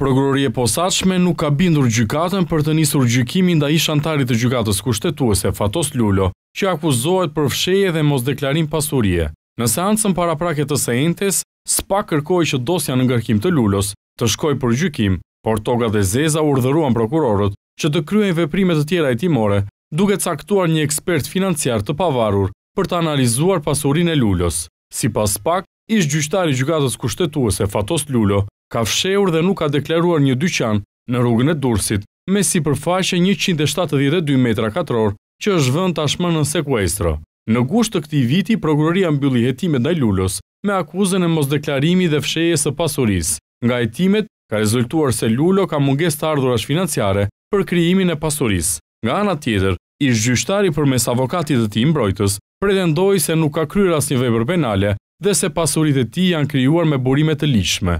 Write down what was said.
Prokuroria e posaçme nuk ka bindur gjykatën për të nisur gjykimin ndaj ish-antarit të gjykatës kushtetuese Fatos Lulo, që akuzohet për fshehje dhe mosdeklarim pasurie. Në seancën paraprake të sejentes, SPA kërkoi që dosja në ngarkim të Lulos të shkojë për gjykim, por Toga dhe Zeza urdhëruan prokurorët që të kryejnë veprime të tjera hetimore, duke caktuar një ekspert financiar të pavarur për të analizuar pasurinë e Lulos. Sipas pak, ish gjyqtari i gjykatës kushtetuese Fatos Lulo Ka fshehur dhe nuk ka deklaruar një dyqan në rrugën e Durrësit me sipërfaqe 172 metra katror, që është vënë tashmën në sekuestro. Në gusht të këtij viti prokuroria mbylli hetimet ndaj Lulos me akuzën e mosdeklarimit dhe fshehjes së pasurisë. Nga hetimet ka rezultuar se Lulo ka mungesë të ardhurash financiare për krijimin e pasurisë. Nga ana tjetër, i zgjyshtari përmes avokatit të tij mbrojtës pretendoi se nuk ka kryer asnjë vepër penale dhe se pasuritë e tij janë krijuar me burime të ligjshme.